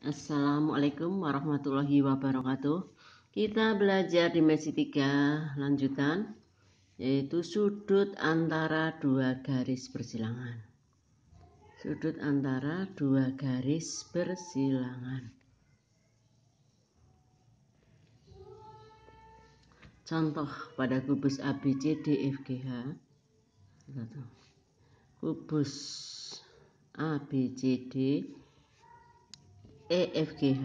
Assalamualaikum warahmatullahi wabarakatuh. Kita belajar dimensi 3 lanjutan yaitu sudut antara dua garis persilangan. Sudut antara dua garis persilangan. Contoh pada kubus ABC DFGH. Kubus ABCD EFGH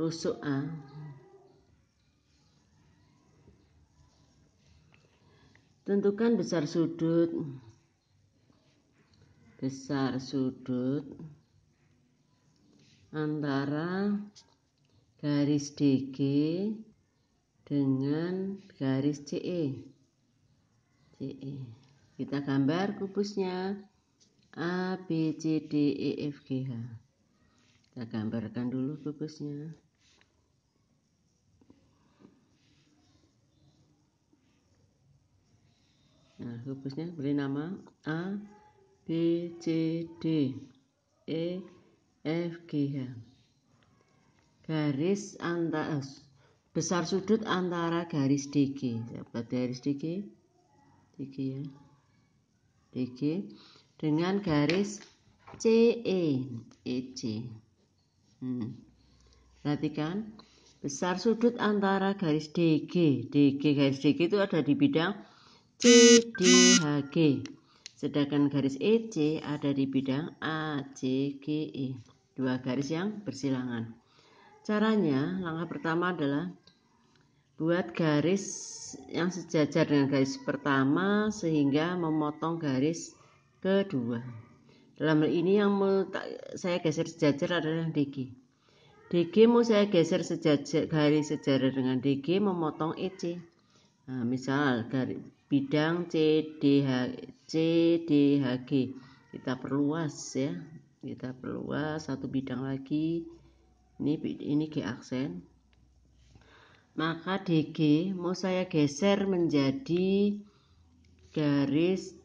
rusuk A tentukan besar sudut besar sudut antara garis DG dengan garis CE CE kita gambar kubusnya A B C D E F G H kita gambarkan dulu kukusnya nah kukusnya beri nama A B C D E F G H garis antara eh, besar sudut antara garis DG dapat garis DG DG ya DG dengan garis CE EC Hmm. Perhatikan, besar sudut antara garis DG. DG garis DG itu ada di bidang CDHG. Sedangkan garis EC ada di bidang ACGE. Dua garis yang bersilangan. Caranya, langkah pertama adalah buat garis yang sejajar dengan garis pertama sehingga memotong garis kedua. Dalam hal ini yang mau saya geser sejajar adalah DG. DG mau saya geser sejajar garis sejajar dengan DG memotong EC. Nah, misal garis bidang CDH CDHG kita perluas ya. Kita perluas satu bidang lagi. Ini ini G aksen. Maka DG mau saya geser menjadi garis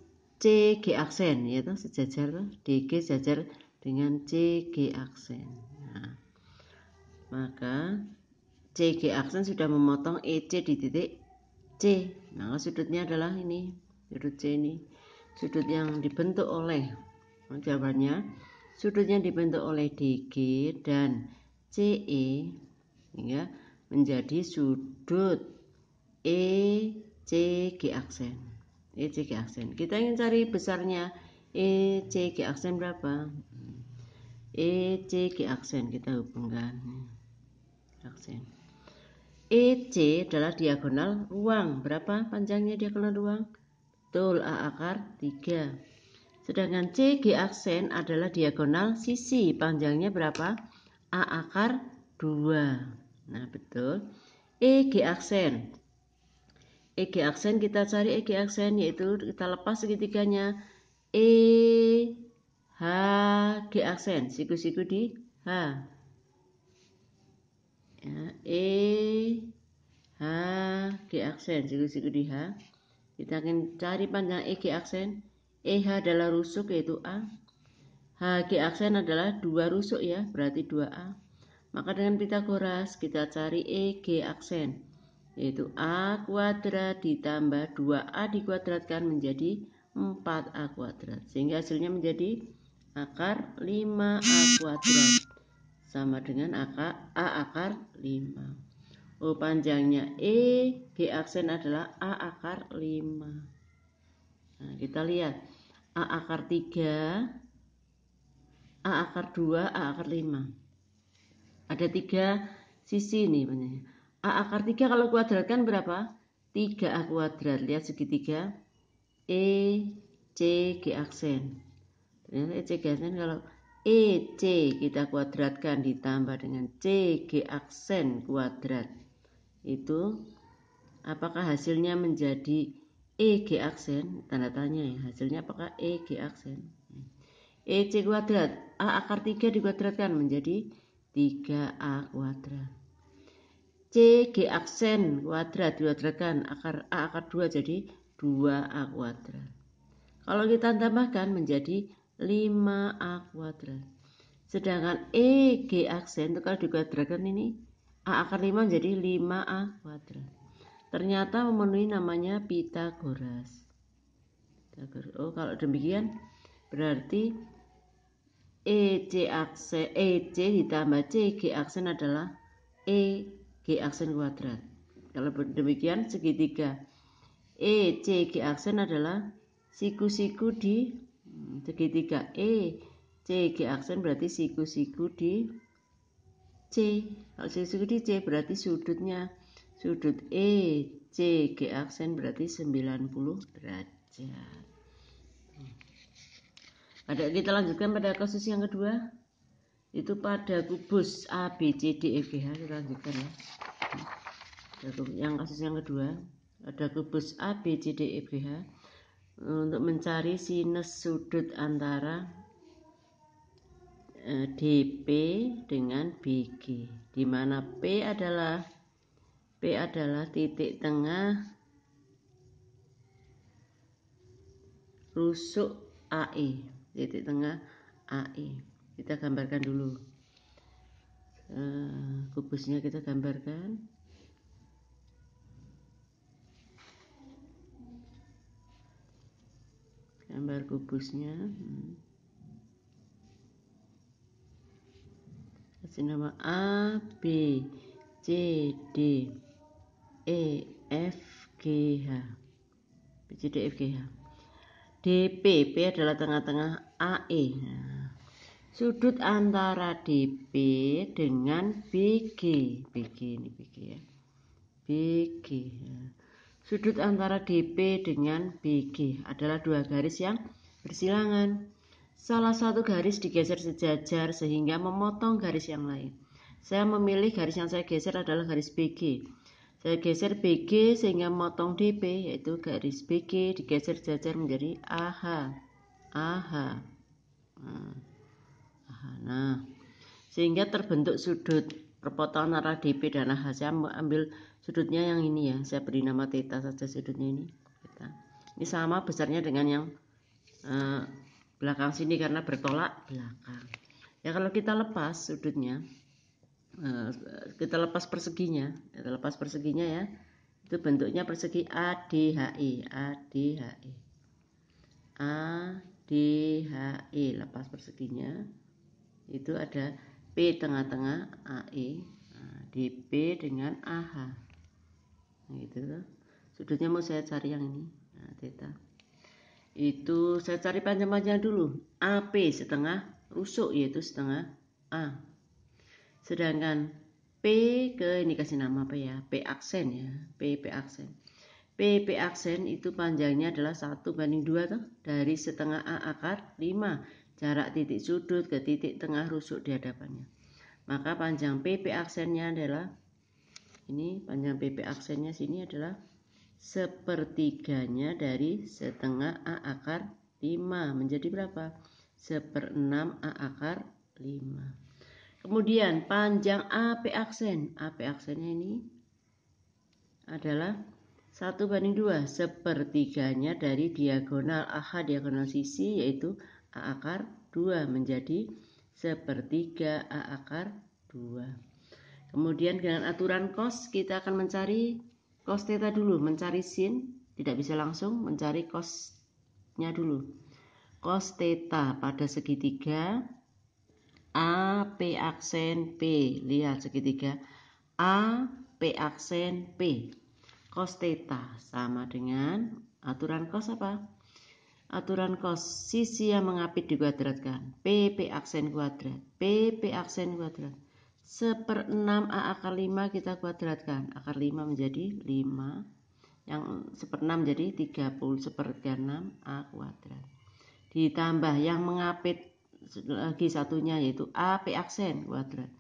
C G aksen ya toh sejajar toh DG sejajar dengan C G aksen nah, maka C G aksen sudah memotong EC di titik C Nah sudutnya adalah ini sudut C ini sudut yang dibentuk oleh oh, jawabannya sudut yang dibentuk oleh DG dan CE ya menjadi sudut ECG aksen ECG aksen. Kita ingin cari besarnya ECG aksen berapa? ECG aksen kita hubungkan. Aksen. EC adalah diagonal ruang. Berapa panjangnya diagonal ruang? Betul, A akar 3. Sedangkan CG aksen adalah diagonal sisi. Panjangnya berapa? A akar 2. Nah, betul. EG aksen EG aksen kita cari EG aksen yaitu kita lepas segitiganya E H G aksen siku-siku di H ya, E H G aksen siku-siku di H kita akan cari panjang E G aksen E H adalah rusuk yaitu A H G aksen adalah dua rusuk ya berarti dua a maka dengan Pitagoras kita cari E G aksen yaitu A kuadrat ditambah 2A dikuadratkan menjadi 4A kuadrat sehingga hasilnya menjadi akar 5A kuadrat sama dengan akar A akar 5 O panjangnya E G aksen adalah A akar 5 nah, kita lihat A akar 3 A akar 2 A akar 5 ada tiga sisi nih A akar 3 kalau kuadratkan berapa? 3A kuadrat. Lihat segitiga. E, C, G aksen. Ternyata E, C, G aksen kalau E, C kita kuadratkan ditambah dengan C, G aksen kuadrat. Itu apakah hasilnya menjadi E, G aksen? Tanda tanya ya. Hasilnya apakah E, G aksen? E, C kuadrat. A akar 3 dikuadratkan menjadi 3A kuadrat. C G aksen kuadrat kuadratkan akar A akar 2 jadi 2A kuadrat. Kalau kita tambahkan menjadi 5A kuadrat. Sedangkan E G aksen itu kalau dikuadratkan ini A akar 5 jadi 5A kuadrat. Ternyata memenuhi namanya Pitagoras. Oh, kalau demikian berarti EC aksen EC ditambah G aksen adalah E G aksen kuadrat. Kalau demikian segitiga E C G aksen adalah siku-siku di hmm, segitiga E C G aksen berarti siku-siku di C. Kalau siku-siku di C berarti sudutnya sudut E C G aksen berarti 90 derajat. Ada kita lanjutkan pada kasus yang kedua itu pada kubus A B C D E F G H lanjutkan ya yang kasus yang kedua ada kubus A B C D E F H untuk mencari sinus sudut antara e, DP dengan BG di mana P adalah P adalah titik tengah rusuk AE titik tengah AE kita gambarkan dulu uh, kubusnya kita gambarkan gambar kubusnya hmm. kasih nama A B C D E F G H B C D e, F G H D P P adalah tengah-tengah A E nah, sudut antara DP dengan BG BG ini BG ya BG ya. sudut antara DP dengan BG adalah dua garis yang bersilangan salah satu garis digeser sejajar sehingga memotong garis yang lain saya memilih garis yang saya geser adalah garis BG saya geser BG sehingga memotong DP yaitu garis BG digeser sejajar menjadi AH AH nah sehingga terbentuk sudut perpotongan arah DP dan AH saya ambil sudutnya yang ini ya saya beri nama theta saja sudutnya ini theta. ini sama besarnya dengan yang eh, belakang sini karena bertolak belakang ya kalau kita lepas sudutnya eh, kita lepas perseginya kita lepas perseginya ya itu bentuknya persegi ADHI e, ADHI e. ADHI e, lepas perseginya itu ada P tengah-tengah AE nah, di DP dengan AH nah, gitu sudutnya mau saya cari yang ini nah, theta itu saya cari panjang-panjang dulu AP setengah rusuk yaitu setengah A sedangkan P ke ini kasih nama apa ya P aksen ya P P aksen PP aksen itu panjangnya adalah 1 banding 2 tuh, dari setengah A akar 5 jarak titik sudut ke titik tengah rusuk di hadapannya. Maka panjang PP aksennya adalah ini panjang PP aksennya sini adalah sepertiganya dari setengah A akar 5 menjadi berapa? Seperenam A akar 5. Kemudian panjang AP aksen. AP aksennya ini adalah 1 banding 2 sepertiganya dari diagonal AH diagonal sisi yaitu A akar 2 menjadi sepertiga A akar 2 kemudian dengan aturan cos kita akan mencari cos theta dulu mencari sin tidak bisa langsung mencari cosnya dulu cos theta pada segitiga A P aksen P lihat segitiga A P aksen P cos theta sama dengan aturan cos apa? Aturan cos sisi yang mengapit dikuadratkan. PP aksen kuadrat. PP aksen kuadrat. per 6 A akar 5 kita kuadratkan. Akar 5 menjadi 5. Yang per 6 jadi 30. per 6 A kuadrat. Ditambah yang mengapit lagi satunya yaitu A P aksen kuadrat.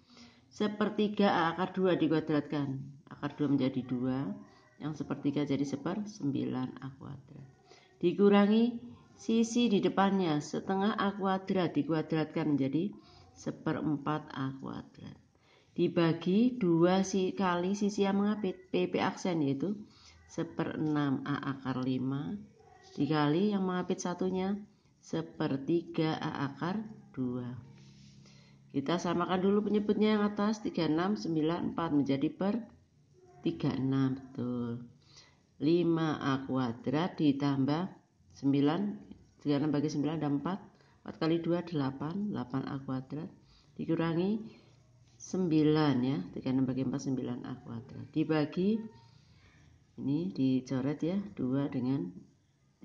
Sepertiga A akar 2 dikuadratkan. Akar 2 menjadi 2 yang sepertiga jadi seper 9 A kuadrat. Dikurangi sisi di depannya setengah A kuadrat dikuadratkan menjadi seperempat A kuadrat. Dibagi dua si kali sisi yang mengapit PP aksen yaitu seper enam A akar 5 dikali yang mengapit satunya seper sepertiga A akar 2. Kita samakan dulu penyebutnya yang atas 3, 6, 9, 4 menjadi per 36 betul 5A kuadrat ditambah 9 36 bagi 9 ada 4 4 kali 2 8 8A kuadrat dikurangi 9 ya 36 bagi 4 9A kuadrat dibagi ini dicoret ya 2 dengan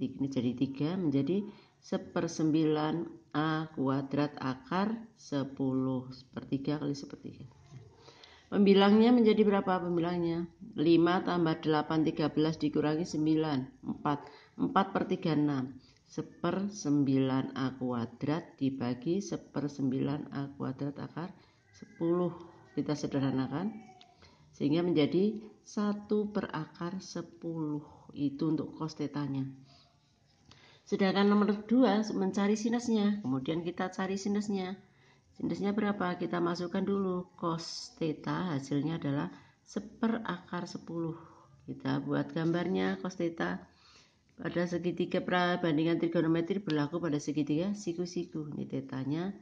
ini jadi 3 menjadi 1 per 9 A kuadrat akar 10 sepertiga kali sepertiga Pembilangnya menjadi berapa pembilangnya? 5 tambah 8 13 dikurangi 9 4 4 per 3 6 1 per 9 A kuadrat dibagi 1 per 9 A kuadrat akar 10 kita sederhanakan sehingga menjadi 1 per akar 10 itu untuk cos tetanya sedangkan nomor 2 mencari sinusnya kemudian kita cari sinusnya Sinusnya berapa? Kita masukkan dulu cos theta hasilnya adalah seper akar 10 kita buat gambarnya cos theta pada segitiga perbandingan trigonometri berlaku pada segitiga siku-siku ini tetanya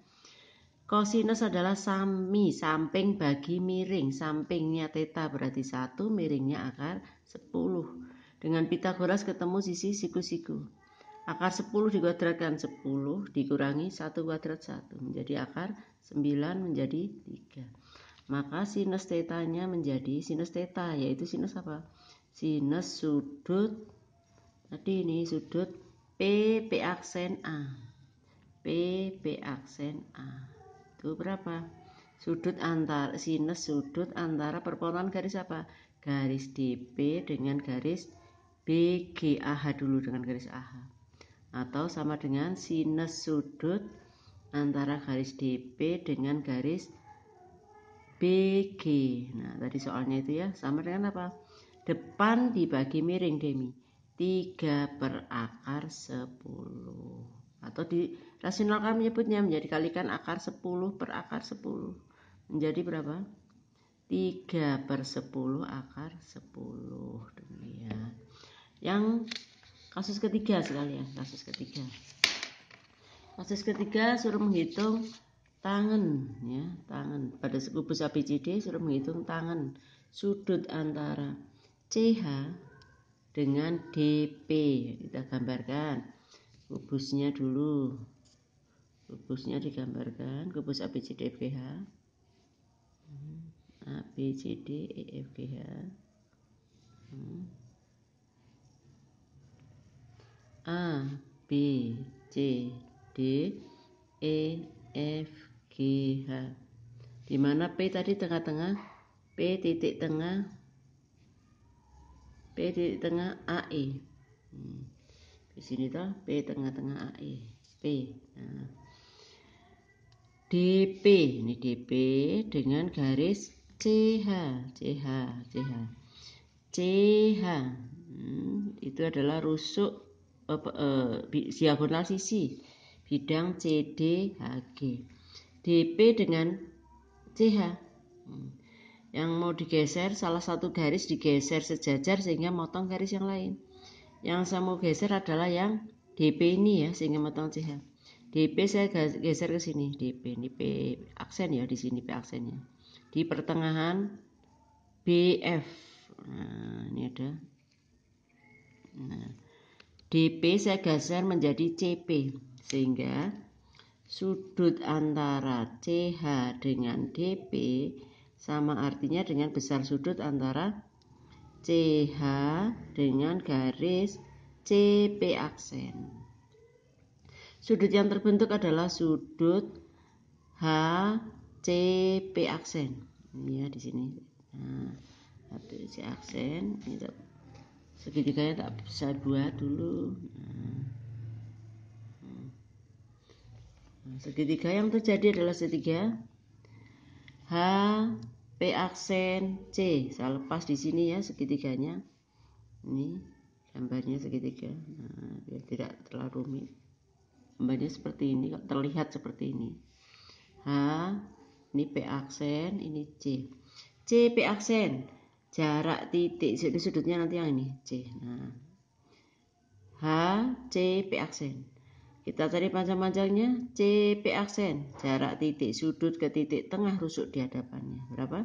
kosinus adalah sami samping bagi miring sampingnya theta berarti satu miringnya akar 10 dengan Pitagoras ketemu sisi siku-siku Akar 10 dikuadratkan 10 dikurangi 1 kuadrat 1 menjadi akar 9 menjadi 3. Maka sinus tetanya menjadi sinus teta yaitu sinus apa? Sinus sudut tadi ini sudut P P aksen A. P P aksen A. Itu berapa? Sudut antar sinus sudut antara perpotongan garis apa? Garis DP dengan garis BGAH dulu dengan garis AH atau sama dengan sinus sudut antara garis DP dengan garis BG. Nah, tadi soalnya itu ya, sama dengan apa? Depan dibagi miring demi 3 per akar 10 atau di rasional kami menyebutnya menjadi kalikan akar 10 per akar 10 menjadi berapa? 3 per 10 akar 10 demikian yang kasus ketiga sekalian ya, kasus ketiga kasus ketiga suruh menghitung tangan ya tangan pada kubus ABCD suruh menghitung tangan sudut antara CH dengan DP kita gambarkan kubusnya dulu kubusnya digambarkan kubus ABCD ABCD e ABCDEFGH hmm. A B C D E F G H di mana P tadi tengah-tengah P titik tengah P titik tengah A e. hmm. di sini toh P tengah-tengah A E. P nah. D P. ini D P dengan garis C C H CH CH CH CH hmm. itu adalah rusuk diagonal eh, sisi bidang CDHG DP dengan CH hmm. yang mau digeser salah satu garis digeser sejajar sehingga motong garis yang lain yang saya mau geser adalah yang DP ini ya sehingga motong CH DP saya geser ke sini DP ini P aksen ya di sini P aksennya di pertengahan BF nah ini ada nah DP saya geser menjadi CP sehingga sudut antara CH dengan DP sama artinya dengan besar sudut antara CH dengan garis CP aksen. Sudut yang terbentuk adalah sudut HCP aksen. Ini Ya di sini. Nah, HCP aksen ini segitiganya tak bisa dua dulu nah. Nah, segitiga yang terjadi adalah segitiga H P aksen C saya lepas di sini ya segitiganya ini gambarnya segitiga nah, biar tidak terlalu rumit gambarnya seperti ini terlihat seperti ini H ini P aksen ini C C P aksen jarak titik sudut sudutnya nanti yang ini C nah H C P aksen kita cari panjang-panjangnya C P aksen jarak titik sudut ke titik tengah rusuk di hadapannya berapa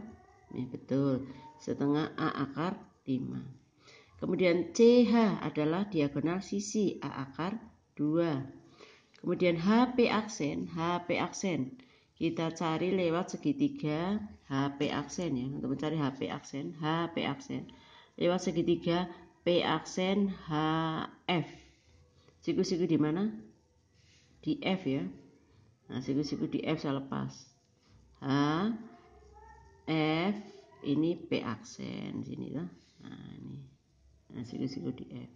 ya, betul setengah A akar 5 kemudian CH adalah diagonal sisi A akar 2 kemudian HP aksen HP aksen kita cari lewat segitiga HP aksen ya untuk mencari HP aksen HP aksen lewat segitiga P aksen HF siku-siku di mana di F ya nah siku-siku di F saya lepas H F ini P aksen sini lah nah ini nah siku-siku di F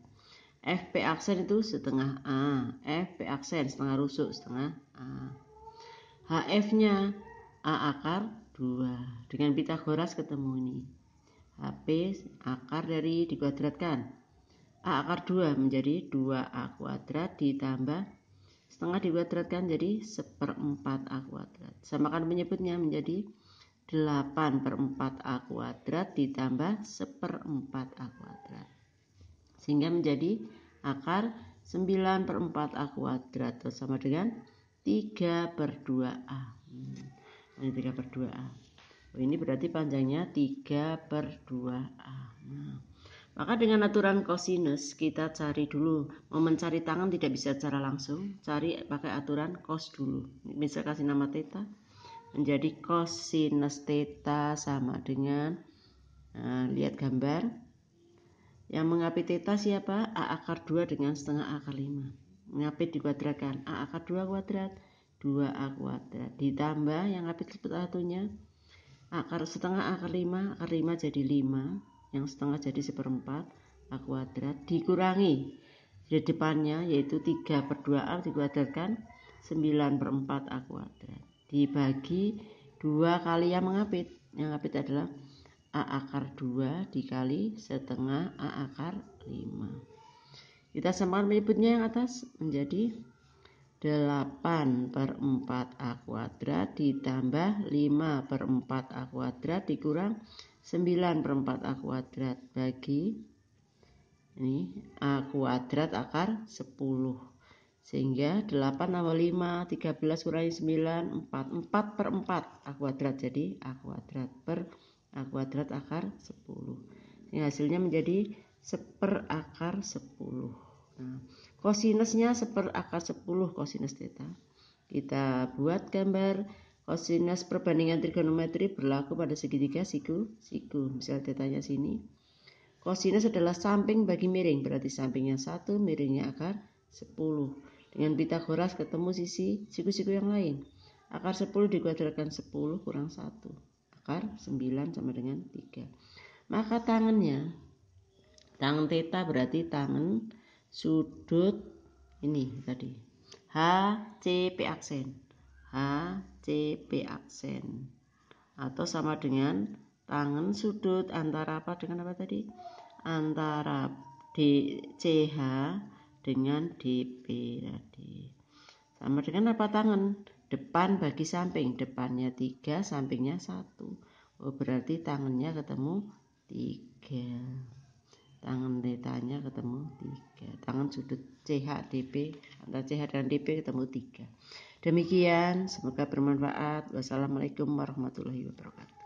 F P aksen itu setengah A F P aksen setengah rusuk setengah A HF-nya A akar 2. Dengan Pitagoras ketemu ini. HP akar dari dikuadratkan. A akar 2 menjadi 2A kuadrat ditambah setengah dikuadratkan jadi 4 A kuadrat. Samakan menyebutnya menjadi 8 per 4 A kuadrat ditambah 4 A kuadrat. Sehingga menjadi akar 9 per 4 A kuadrat sama dengan 3 per 2A hmm. ini 3 per 2A oh, ini berarti panjangnya 3 per 2A nah, maka dengan aturan kosinus kita cari dulu mau mencari tangan tidak bisa cara langsung cari pakai aturan kos dulu bisa kasih nama theta menjadi kosinus theta sama dengan nah, lihat gambar yang mengapit theta siapa? A akar 2 dengan setengah A akar 5 Ngapit dikuadratkan A akar 2 kuadrat 2A kuadrat ditambah yang ngapit satunya akar setengah akar 5 akar 5 jadi 5 yang setengah jadi seperempat A kuadrat dikurangi di depannya yaitu 3 per 2 A dikuadratkan 9 per 4 A kuadrat dibagi 2 kali yang mengapit yang ngapit adalah A akar 2 dikali setengah A akar 5 kita samakan menyebutnya yang atas menjadi 8 per 4A kuadrat ditambah 5 per 4A kuadrat dikurang 9 per 4A kuadrat bagi ini A kuadrat akar 10 sehingga 8 tambah 5 13 kurangi 9 4 4 per 4 A kuadrat jadi A kuadrat per A kuadrat akar 10 sehingga hasilnya menjadi seper akar 10 nah, seper akar 10 kosinus theta kita buat gambar kosinus perbandingan trigonometri berlaku pada segitiga siku siku misal tetanya sini kosinus adalah samping bagi miring berarti sampingnya satu miringnya akar 10 dengan Pitagoras ketemu sisi siku-siku yang lain akar 10 dikuadratkan 10 kurang 1 akar 9 sama dengan 3 maka tangannya tangan teta berarti tangan sudut ini tadi H C P aksen H C P aksen atau sama dengan tangan sudut antara apa dengan apa tadi antara D CH dengan P tadi sama dengan apa tangan depan bagi samping depannya tiga sampingnya satu oh, berarti tangannya ketemu tiga tangan detanya ketemu 3 tangan sudut CHDP antara CH dan DP ketemu 3 demikian semoga bermanfaat wassalamualaikum warahmatullahi wabarakatuh